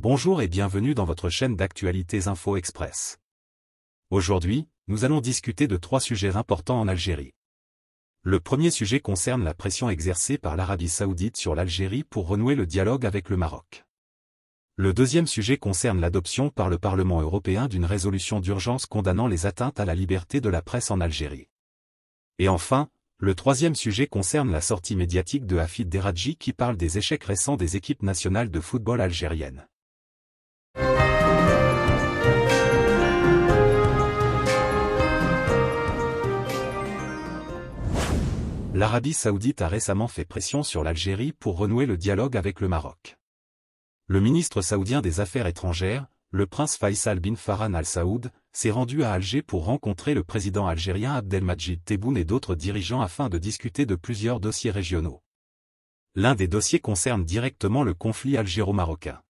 Bonjour et bienvenue dans votre chaîne d'actualités Info Express. Aujourd'hui, nous allons discuter de trois sujets importants en Algérie. Le premier sujet concerne la pression exercée par l'Arabie saoudite sur l'Algérie pour renouer le dialogue avec le Maroc. Le deuxième sujet concerne l'adoption par le Parlement européen d'une résolution d'urgence condamnant les atteintes à la liberté de la presse en Algérie. Et enfin, le troisième sujet concerne la sortie médiatique de Hafid Deradji qui parle des échecs récents des équipes nationales de football algériennes. l'Arabie saoudite a récemment fait pression sur l'Algérie pour renouer le dialogue avec le Maroc. Le ministre saoudien des Affaires étrangères, le prince Faisal bin Farhan Al Saoud, s'est rendu à Alger pour rencontrer le président algérien Abdelmajid Tebboune et d'autres dirigeants afin de discuter de plusieurs dossiers régionaux. L'un des dossiers concerne directement le conflit algéro-marocain.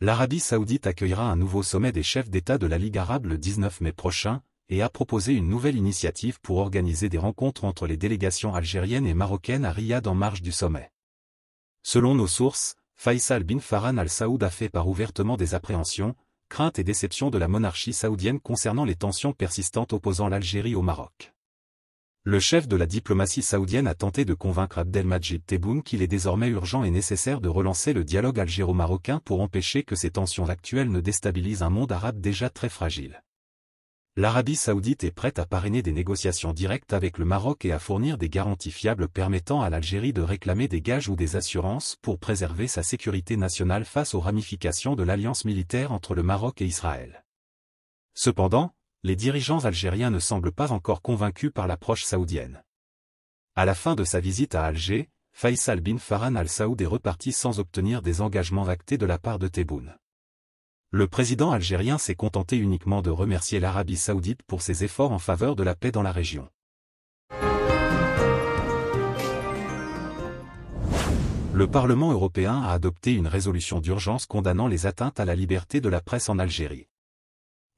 L'Arabie saoudite accueillera un nouveau sommet des chefs d'État de la Ligue arabe le 19 mai prochain, et a proposé une nouvelle initiative pour organiser des rencontres entre les délégations algériennes et marocaines à Riyad en marge du sommet. Selon nos sources, Faisal bin Farhan al-Saoud a fait par ouvertement des appréhensions, craintes et déceptions de la monarchie saoudienne concernant les tensions persistantes opposant l'Algérie au Maroc. Le chef de la diplomatie saoudienne a tenté de convaincre Abdelmajid Tebboune qu'il est désormais urgent et nécessaire de relancer le dialogue algéro-marocain pour empêcher que ces tensions actuelles ne déstabilisent un monde arabe déjà très fragile l'Arabie saoudite est prête à parrainer des négociations directes avec le Maroc et à fournir des garanties fiables permettant à l'Algérie de réclamer des gages ou des assurances pour préserver sa sécurité nationale face aux ramifications de l'alliance militaire entre le Maroc et Israël. Cependant, les dirigeants algériens ne semblent pas encore convaincus par l'approche saoudienne. À la fin de sa visite à Alger, Faisal bin Farhan al-Saoud est reparti sans obtenir des engagements actés de la part de Tebboune le président algérien s'est contenté uniquement de remercier l'Arabie saoudite pour ses efforts en faveur de la paix dans la région. Le Parlement européen a adopté une résolution d'urgence condamnant les atteintes à la liberté de la presse en Algérie.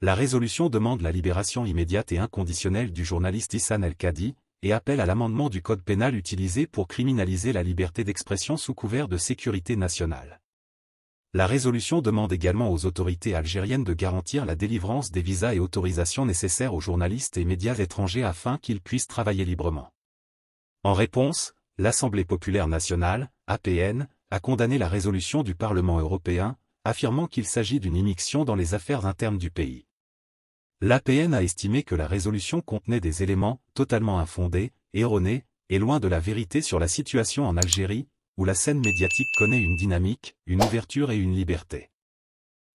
La résolution demande la libération immédiate et inconditionnelle du journaliste Issan El-Kadi, et appelle à l'amendement du code pénal utilisé pour criminaliser la liberté d'expression sous couvert de sécurité nationale. La résolution demande également aux autorités algériennes de garantir la délivrance des visas et autorisations nécessaires aux journalistes et médias étrangers afin qu'ils puissent travailler librement. En réponse, l'Assemblée populaire nationale, APN, a condamné la résolution du Parlement européen, affirmant qu'il s'agit d'une immixtion dans les affaires internes du pays. L'APN a estimé que la résolution contenait des éléments totalement infondés, erronés, et loin de la vérité sur la situation en Algérie, où la scène médiatique connaît une dynamique, une ouverture et une liberté.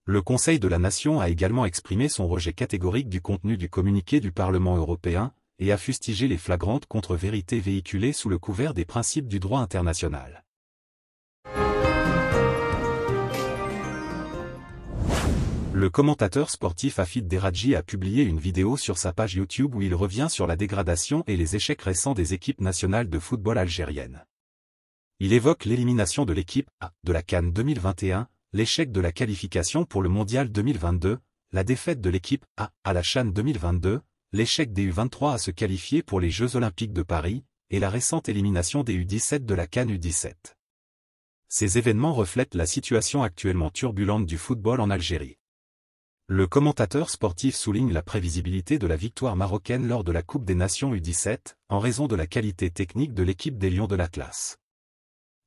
Le Conseil de la Nation a également exprimé son rejet catégorique du contenu du communiqué du Parlement européen, et a fustigé les flagrantes contre-vérités véhiculées sous le couvert des principes du droit international. Le commentateur sportif Afid Deradji a publié une vidéo sur sa page YouTube où il revient sur la dégradation et les échecs récents des équipes nationales de football algériennes. Il évoque l'élimination de l'équipe A de la Cannes 2021, l'échec de la qualification pour le Mondial 2022, la défaite de l'équipe A à la Châne 2022, l'échec des U23 à se qualifier pour les Jeux Olympiques de Paris, et la récente élimination des U17 de la Cannes U17. Ces événements reflètent la situation actuellement turbulente du football en Algérie. Le commentateur sportif souligne la prévisibilité de la victoire marocaine lors de la Coupe des Nations U17, en raison de la qualité technique de l'équipe des Lions de l'Atlas.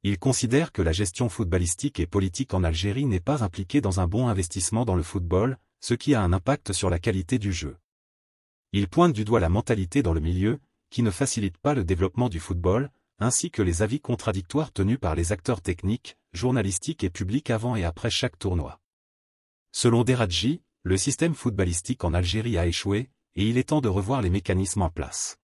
Il considère que la gestion footballistique et politique en Algérie n'est pas impliquée dans un bon investissement dans le football, ce qui a un impact sur la qualité du jeu. Il pointe du doigt la mentalité dans le milieu, qui ne facilite pas le développement du football, ainsi que les avis contradictoires tenus par les acteurs techniques, journalistiques et publics avant et après chaque tournoi. Selon Deradji, le système footballistique en Algérie a échoué, et il est temps de revoir les mécanismes en place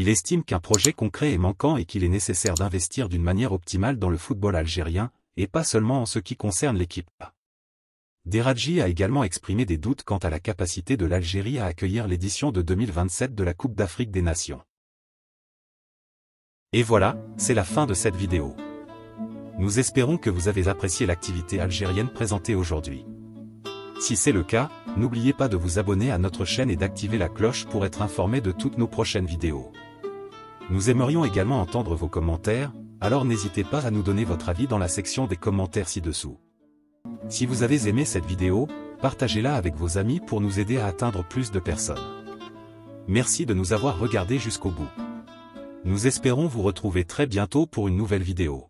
il estime qu'un projet concret est manquant et qu'il est nécessaire d'investir d'une manière optimale dans le football algérien, et pas seulement en ce qui concerne l'équipe Deradji a également exprimé des doutes quant à la capacité de l'Algérie à accueillir l'édition de 2027 de la Coupe d'Afrique des Nations. Et voilà, c'est la fin de cette vidéo. Nous espérons que vous avez apprécié l'activité algérienne présentée aujourd'hui. Si c'est le cas, n'oubliez pas de vous abonner à notre chaîne et d'activer la cloche pour être informé de toutes nos prochaines vidéos. Nous aimerions également entendre vos commentaires, alors n'hésitez pas à nous donner votre avis dans la section des commentaires ci-dessous. Si vous avez aimé cette vidéo, partagez-la avec vos amis pour nous aider à atteindre plus de personnes. Merci de nous avoir regardés jusqu'au bout. Nous espérons vous retrouver très bientôt pour une nouvelle vidéo.